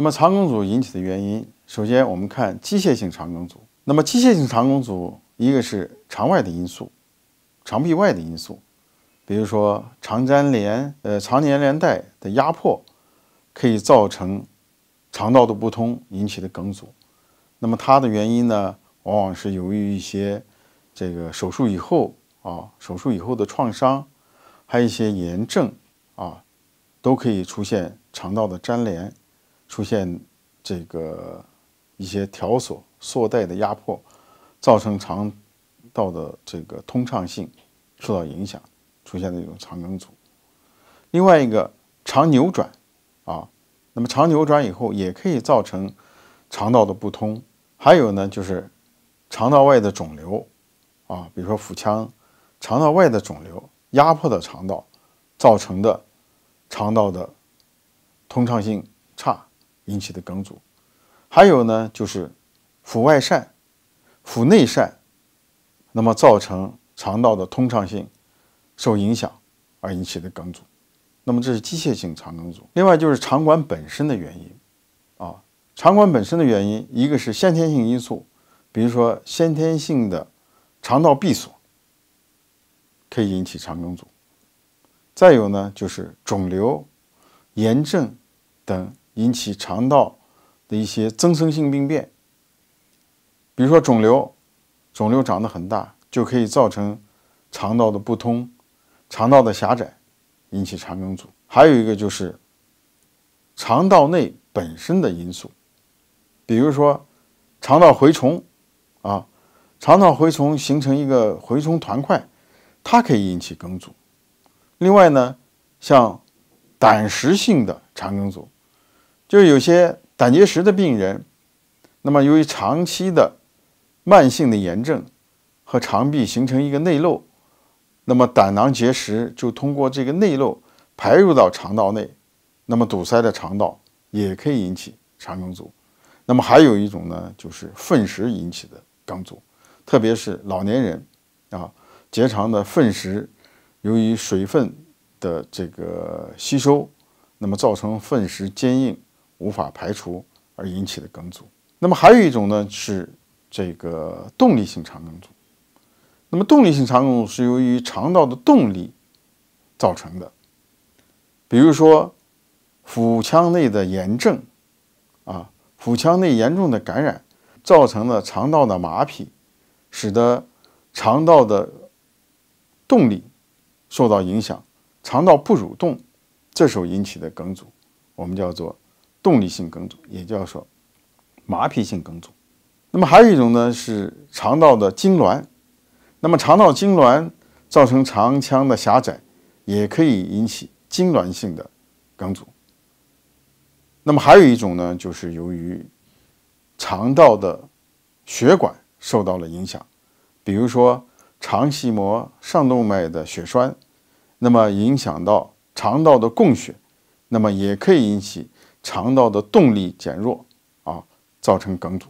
那么肠梗阻引起的原因，首先我们看机械性肠梗阻。那么机械性肠梗阻，一个是肠外的因素，肠壁外的因素，比如说肠粘连、呃肠粘连带的压迫，可以造成肠道的不通引起的梗阻。那么它的原因呢，往往是由于一些这个手术以后啊，手术以后的创伤，还有一些炎症啊，都可以出现肠道的粘连。出现这个一些条索、索带的压迫，造成肠道的这个通畅性受到影响，出现的一种肠梗阻。另外一个肠扭转啊，那么肠扭转以后也可以造成肠道的不通。还有呢，就是肠道外的肿瘤啊，比如说腹腔肠道外的肿瘤压迫的肠道，造成的肠道的通畅性差。引起的梗阻，还有呢，就是腹外疝、腹内疝，那么造成肠道的通畅性受影响而引起的梗阻，那么这是机械性肠梗阻。另外就是肠管本身的原因啊，肠管本身的原因，一个是先天性因素，比如说先天性的肠道闭锁，可以引起肠梗阻；再有呢，就是肿瘤、炎症等。引起肠道的一些增生性病变，比如说肿瘤，肿瘤长得很大，就可以造成肠道的不通，肠道的狭窄，引起肠梗阻。还有一个就是肠道内本身的因素，比如说肠道蛔虫啊，肠道蛔虫形成一个蛔虫团块，它可以引起梗阻。另外呢，像胆石性的肠梗阻。就是有些胆结石的病人，那么由于长期的慢性的炎症和肠壁形成一个内漏，那么胆囊结石就通过这个内漏排入到肠道内，那么堵塞的肠道也可以引起肠梗阻。那么还有一种呢，就是粪石引起的梗阻，特别是老年人啊，结肠的粪石由于水分的这个吸收，那么造成粪石坚硬。无法排除而引起的梗阻，那么还有一种呢是这个动力性肠梗阻。那么动力性肠梗阻是由于肠道的动力造成的，比如说腹腔内的炎症啊，腹腔内严重的感染，造成了肠道的麻痹，使得肠道的动力受到影响，肠道不蠕动，这时候引起的梗阻，我们叫做。动力性梗阻，也叫做麻痹性梗阻。那么还有一种呢，是肠道的痉挛。那么肠道痉挛造成肠腔的狭窄，也可以引起痉挛性的梗阻。那么还有一种呢，就是由于肠道的血管受到了影响，比如说肠系膜上动脉的血栓，那么影响到肠道的供血，那么也可以引起。肠道的动力减弱，啊，造成梗阻。